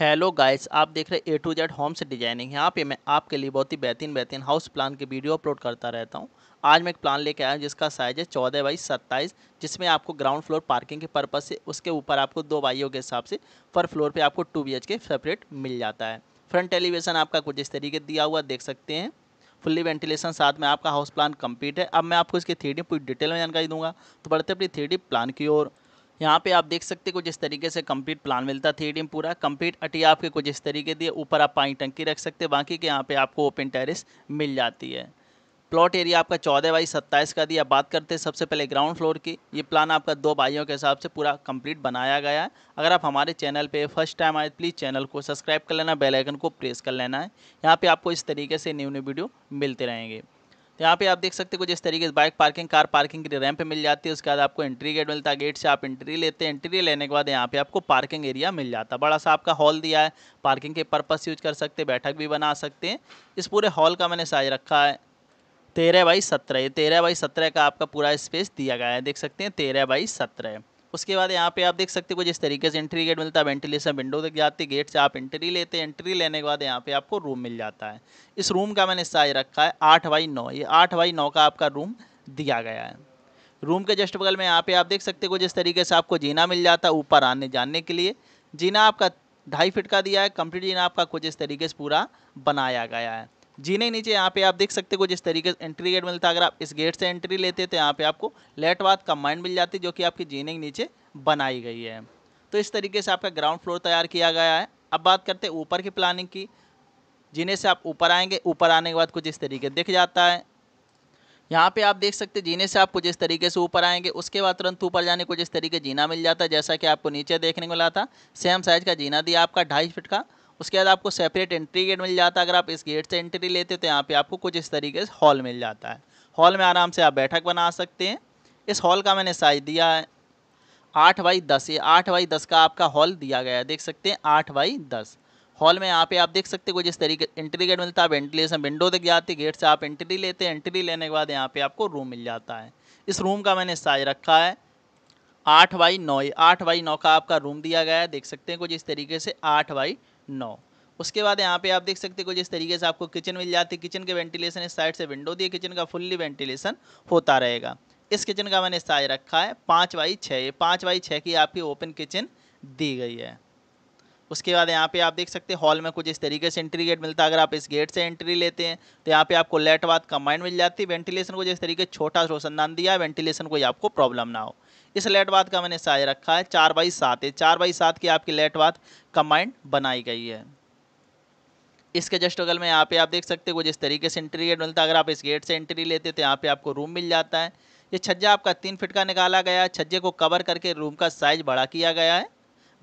hello guys आप देख रहे A to Z homes designing है यहाँ पे मैं आपके लिए बहुत ही बेहतरीन बेहतरीन हाउस प्लान के वीडियो अपलोड करता रहता हूँ आज मैं एक प्लान लेके आया हूँ जिसका साइज है चौदह बाई सत्ताईस जिसमें आपको ग्राउंड फ्लोर पार्किंग के पर्पज़ से उसके ऊपर आपको दो बाइयों के हिसाब से पर फ्लोर पर आपको टू बी के सेपरेट मिल जाता है फ्रंट एलिवेशन आपका कुछ इस तरीके दिया हुआ देख सकते हैं फुल्ली वेंटिलेशन साथ में आपका हाउस प्लान कंप्लीट है अब मैं आपको इसके थ्री पूरी डिटेल में जानकारी दूंगा तो बढ़ते अपनी थ्री प्लान की ओर यहाँ पे आप देख सकते कुछ इस तरीके से कंप्लीट प्लान मिलता थ्री डी पूरा कंप्लीट अटी आपके कुछ इस तरीके दिए ऊपर आप पानी टंकी रख सकते हैं बाकी के यहाँ पे आपको ओपन टेरिस मिल जाती है प्लॉट एरिया आपका चौदह बाई सत्ताईस का दिया बात करते हैं सबसे पहले ग्राउंड फ्लोर की ये प्लान आपका दो भाइयों के हिसाब से पूरा कंप्लीट बनाया गया है अगर आप हमारे चैनल पे फर्स्ट टाइम आए प्लीज़ चैनल को सब्सक्राइब कर लेना बेल आइकन को प्रेस कर लेना है यहाँ पे आपको इस तरीके से न्यू न्यू वीडियो मिलते रहेंगे यहाँ पे आप देख सकते हो कुछ इस तरीके से बाइक पार्किंग कार पार्किंग के लिए रैंप मिल जाती है उसके बाद आपको एंट्री गेट मिलता है गेट से आप एंट्री लेते हैं एंट्री लेने के बाद यहाँ पे आपको पार्किंग एरिया मिल जाता है बड़ा सा आपका हॉल दिया है पार्किंग के पर्पज़ यूज कर सकते बैठक भी बना सकते हैं इस पूरे हॉल का मैंने साइज रखा है तेरह बाई सत्रह ये तेरह बाई सत्रह का आपका पूरा स्पेस दिया गया है देख सकते हैं तेरह बाई सत्रह उसके बाद यहाँ पे आप देख सकते हो जिस तरीके से एंट्री गेट मिलता है वेंटिलेशन विंडो तक जाती गेट से आप एंट्री लेते हैं एंट्री लेने के बाद यहाँ पे आपको रूम मिल जाता है इस रूम का मैंने साइज रखा है आठ बाई नौ ये आठ बाई नौ का आपका रूम दिया गया है रूम के जस्ट बगल में यहाँ पे आप देख सकते हो जिस तरीके से आपको जीना मिल जाता है ऊपर आने जाने के लिए जीना आपका ढाई फिट का दिया है कंप्लीट जीना आपका कुछ इस तरीके से पूरा बनाया गया है जीने नीचे यहाँ पे आप देख सकते हो जिस तरीके से एंट्री गेट मिलता है अगर आप इस गेट से एंट्री लेते तो यहाँ पे आपको लेटवाद कम्बाइंड मिल जाती जो कि आपकी जीने के नीचे बनाई गई है तो इस तरीके से आपका ग्राउंड फ्लोर तैयार किया गया है अब बात करते हैं ऊपर की प्लानिंग की जीने से आप ऊपर आएंगे ऊपर आने के बाद कुछ इस तरीके दिख जाता है यहाँ पे आप देख सकते जीने से आप कुछ इस तरीके से ऊपर आएंगे उसके बाद तुरंत ऊपर जाने को इस तरीके जीना मिल जाता है जैसा कि आपको नीचे देखने को मिला था सेम साइज़ का जीना दिया आपका ढाई फिट का उसके बाद आपको सेपरेट एंट्री गेट मिल जाता है अगर आप इस गेट से एंट्री लेते हो तो यहाँ पे आपको कुछ इस तरीके से हॉल मिल जाता है हॉल में आराम से आप बैठक बना सकते हैं इस हॉल का मैंने साइज दिया है आठ बाई दस ये आठ बाई दस का आपका हॉल दिया गया है देख सकते हैं आठ बाई दस हॉल में यहाँ पे आप देख सकते हो जिस तरीके एंट्री गेट मिलता है वेंटिलेशन विंडो दिख जाती है गेट से आप एंट्री लेते हैं एंट्री लेने के बाद यहाँ पे आपको रूम मिल जाता है इस रूम का मैंने साइज रखा है आठ बाई नौ आठ बाई नौ का आपका रूम दिया गया है देख सकते हैं कुछ इस तरीके से आठ बाई नौ उसके बाद यहाँ पे आप देख सकते हो जिस तरीके से आपको किचन मिल जाती है किचन के वेंटिलेशन इस साइड से विंडो दिए किचन का फुल्ली वेंटिलेशन होता रहेगा इस किचन का मैंने साइज रखा है पाँच बाई छः ये पाँच बाई छः की आपकी ओपन किचन दी गई है उसके बाद यहाँ पे आप देख सकते हैं हॉल में कुछ इस तरीके से एंट्री गेट मिलता है अगर आप इस गेट से एंट्री लेते हैं तो यहाँ पे आपको लेट बात कम्बाइंड मिल जाती है वेंटिलेशन को जिस तरीके छोटा रोशनदान दिया है वेंटिलेशन कोई आपको प्रॉब्लम ना हो इस लेट बात का मैंने साइज रखा है चार बाई सात है चार बाई सात की आपकी लेट बात कम्बाइंड बनाई गई है इसके जस्ट अगल में यहाँ पे आप देख सकते हो जिस तरीके से एंट्री गेट मिलता है अगर आप इस गेट से एंट्री लेते तो यहाँ पे आपको रूम मिल जाता है ये छज्जा आपका तीन फिट का निकाला गया है छज्जे को कवर करके रूम का साइज बड़ा किया गया है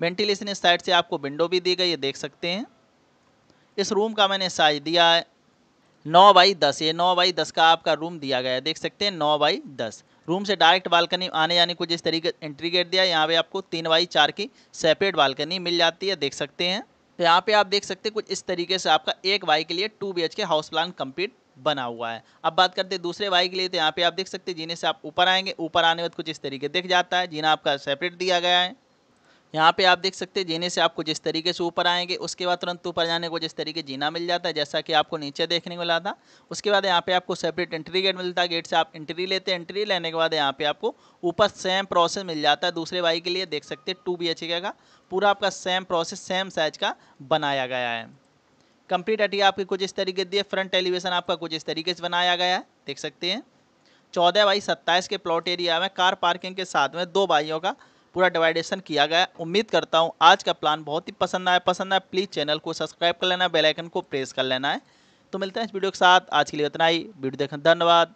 वेंटिलेशन इस साइड से आपको विंडो भी दी गई है देख सकते हैं इस रूम का मैंने साइज दिया है नौ बाई दस ये नौ बाई दस का आपका रूम दिया गया है देख सकते हैं नौ बाई दस रूम से डायरेक्ट बालकनी आने जाने को जिस तरीके एंट्री गेट दिया है यहाँ पे आपको तीन बाई चार की सेपरेट बालकनी मिल जाती है देख सकते हैं तो यहाँ पे आप देख सकते हैं कुछ इस तरीके से आपका एक बाई के लिए two B K house plan complete बना हुआ है अब बात करते हैं दूसरे बाई के लिए तो यहाँ पे आप देख सकते हैं जीने से आप ऊपर आएंगे ऊपर आने वक्त कुछ इस तरीके दिख जाता है जीना आपका सेपरेट दिया गया है यहाँ पे आप देख सकते हैं जीने से आपको जिस तरीके से ऊपर आएंगे उसके बाद तुरंत ऊपर जाने को जिस तरीके जीना मिल जाता है जैसा कि आपको नीचे देखने को मिला था उसके बाद यहाँ पे आपको सेपरेट एंट्री गेट मिलता है गेट से आप एंट्री लेते हैं एंट्री लेने के बाद यहाँ पे आपको ऊपर सेम प्रोसेस मिल जाता है दूसरे बाइक के लिए देख सकते हैं टू बी का पूरा आपका सेम प्रोसेस सेम साइज का बनाया गया है कंप्लीट अटी आपके कुछ इस तरीके दिए फ्रंट एलिवेशन आपका कुछ इस तरीके से बनाया गया है देख सकते हैं चौदह बाई सत्ताईस के प्लॉट एरिया में कार पार्किंग के साथ में दो बाइयों का पूरा डिवाइडेशन किया गया उम्मीद करता हूँ आज का प्लान बहुत ही पसंद आया पसंद आया प्लीज़ चैनल को सब्सक्राइब कर लेना बेलाइकन को प्रेस कर लेना है तो मिलते हैं इस वीडियो के साथ आज के लिए इतना ही वीडियो देखना धन्यवाद